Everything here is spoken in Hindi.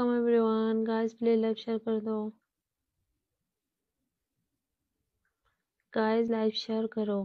welcome everyone guys please like share कर दो गाइस लाइक शेयर करो